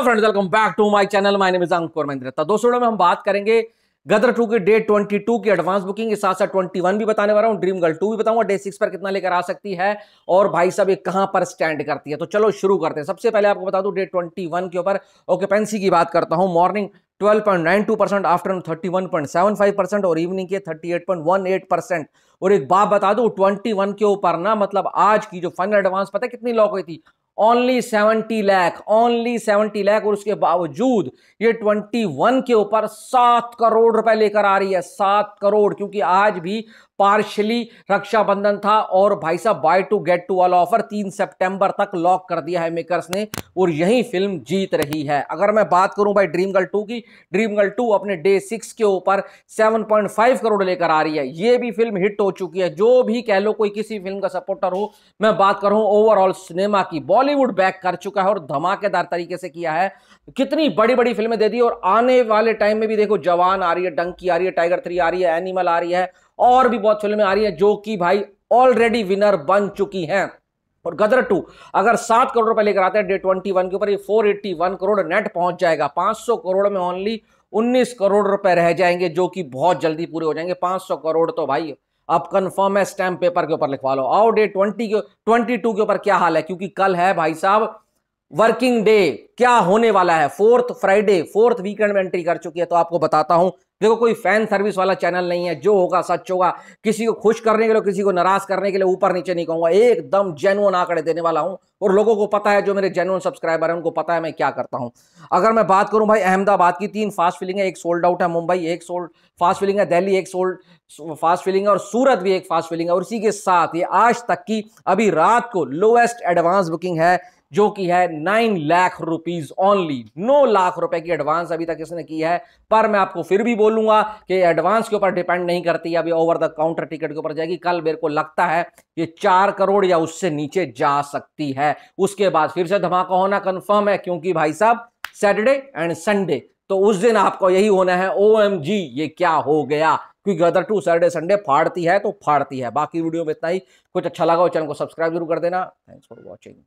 friends welcome back to my channel my name is Ankur Mahindratta दोस्तों में हम बात करेंगे गदर टू की डे 22 की एडवांस बुकिंग के साथ साथ 21 भी बताने वाला हूँ ड्रीम गर्ल टू भी बताऊंगा डे सिक्स पर कितना लेकर आ सकती है और भाई साहब ये कहाँ पर स्टैंड करती है तो चलो शुरू करते हैं सबसे पहले आपको बता दूं डे 21 के ऊपर ओकेपेंसी की बात करता हूँ मॉर्निंग 12.92 परसेंट आफ्टरनून 31.75 परसेंट और इवनिंग के 38.18 परसेंट और एक बात बता दूं 21 के ऊपर ना मतलब आज की जो फाइनल एडवांस पता है कितनी लॉक हुई थी only seventy lakh only seventy lakh और उसके बावजूद ये ट्वेंटी वन के ऊपर सात करोड़ रुपए लेकर आ रही है सात करोड़ क्योंकि आज भी पार्शली रक्षाबंधन था और भाई साहब बाय टू गेट टू वाला ऑफर तीन सितंबर तक लॉक कर दिया है मेकर्स ने और यही फिल्म जीत रही है अगर मैं बात करूं भाई ड्रीम गर्ल टू की ड्रीम गर्ल टू अपने डे सिक्स के ऊपर सेवन पॉइंट फाइव करोड़ लेकर आ रही है ये भी फिल्म हिट हो चुकी है जो भी कह लो कोई किसी फिल्म का सपोर्टर हो मैं बात करूं ओवरऑल सिनेमा की बॉल बॉलीवुड बैक कर चुका है और धमाकेदार तरीके से किया है कितनी बड़ी बड़ी फिल्में दे दी और आने वाले टाइम में भी देखो जवान आ रही है डंकी आ रही है टाइगर थ्री आ रही है एनिमल आ रही है और भी बहुत फिल्में आ रही है जो कि भाई ऑलरेडी विनर बन चुकी हैं और गदर टू अगर सात करोड़ रुपए लेकर आते हैं डे ट्वेंटी वन के ऊपर four eighty one crore net पहुंच जाएगा पांच सौ करोड़ में ओनली उन्नीस करोड़ रुपए रह जाएंगे जो कि बहुत जल्दी पूरे हो जाएंगे पांच सौ करोड़ तो भाई आप कंफर्म है स्टैम्प पेपर के ऊपर लिखवा लो आओ डे ट्वेंटी के ट्वेंटी टू के ऊपर क्या हाल है क्योंकि कल है भाई साहब वर्किंग डे क्या होने वाला है फोर्थ फ्राइडे फोर्थ वीकेंड में एंट्री कर चुकी है तो आपको बताता हूं देखो कोई फैन सर्विस वाला चैनल नहीं है जो होगा सच होगा किसी को खुश करने के लिए किसी को नाराज करने के लिए ऊपर नीचे नहीं कहूंगा एकदम जेनुअन आंकड़े देने वाला हूं और लोगों को पता है जो मेरे जेनुअन सब्सक्राइबर है उनको पता है मैं क्या करता हूं अगर मैं बात करूं भाई अहमदाबाद की तीन फास्ट फिलिंग है एक सोल्ड आउट है मुंबई एक सोल्ड फास्ट फिलिंग है दिल्ली एक सोल्ड फास्ट फिलिंग है और सूरत भी एक फास्ट फिलिंग है और इसी के साथ ये आज तक की अभी रात को लोएस्ट एडवांस बुकिंग है जो कि है नाइन लाख रुपीज ओनली नौ लाख रुपए की एडवांस अभी तक इसने की है पर मैं आपको फिर भी बोलूंगा कि एडवांस के ऊपर डिपेंड नहीं करती अभी ओवर द काउंटर टिकट के ऊपर जाएगी कल मेरे को लगता है ये चार करोड़ या उससे नीचे जा सकती है उसके बाद फिर से धमाका होना कन्फर्म है क्योंकि भाई साहब सैटरडे एंड संडे तो उस दिन आपको यही होना है ओ ये क्या हो गया क्योंकि अदर टू सैटरडे संडे फाड़ती है तो फाड़ती है बाकी वीडियो में इतना ही कुछ अच्छा लगा हो चैनल को सब्सक्राइब जरूर कर देना थैंक्स फॉर वॉचिंग